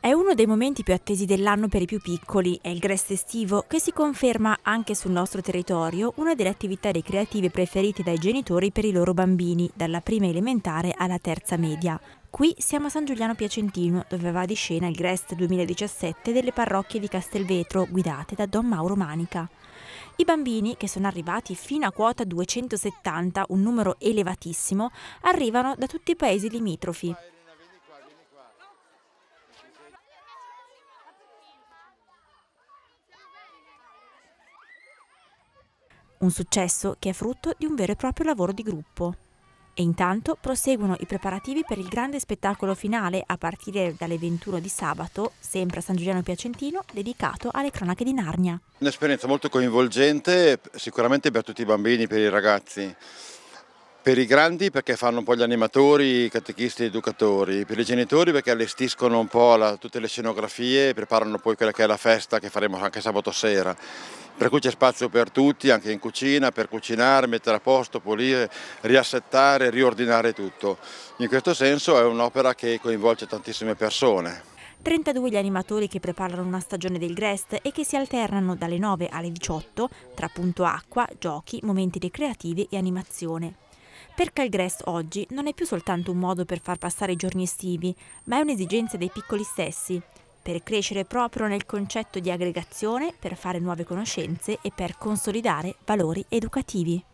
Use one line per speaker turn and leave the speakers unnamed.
È uno dei momenti più attesi dell'anno per i più piccoli, è il Grest estivo, che si conferma anche sul nostro territorio una delle attività ricreative preferite dai genitori per i loro bambini, dalla prima elementare alla terza media. Qui siamo a San Giuliano Piacentino, dove va di scena il Grest 2017 delle parrocchie di Castelvetro, guidate da Don Mauro Manica. I bambini, che sono arrivati fino a quota 270, un numero elevatissimo, arrivano da tutti i paesi limitrofi. un successo che è frutto di un vero e proprio lavoro di gruppo. E intanto proseguono i preparativi per il grande spettacolo finale a partire dalle 21 di sabato, sempre a San Giuliano Piacentino, dedicato alle cronache di Narnia.
Un'esperienza molto coinvolgente sicuramente per tutti i bambini, per i ragazzi. Per i grandi perché fanno un po' gli animatori, i catechisti, gli educatori, per i genitori perché allestiscono un po' la, tutte le scenografie, e preparano poi quella che è la festa che faremo anche sabato sera per cui c'è spazio per tutti, anche in cucina, per cucinare, mettere a posto, pulire, riassettare, riordinare tutto. In questo senso è un'opera che coinvolge tantissime persone.
32 gli animatori che preparano una stagione del Grest e che si alternano dalle 9 alle 18 tra punto acqua, giochi, momenti ricreativi e animazione. Perché il Grest oggi non è più soltanto un modo per far passare i giorni estivi, ma è un'esigenza dei piccoli stessi, per crescere proprio nel concetto di aggregazione, per fare nuove conoscenze e per consolidare valori educativi.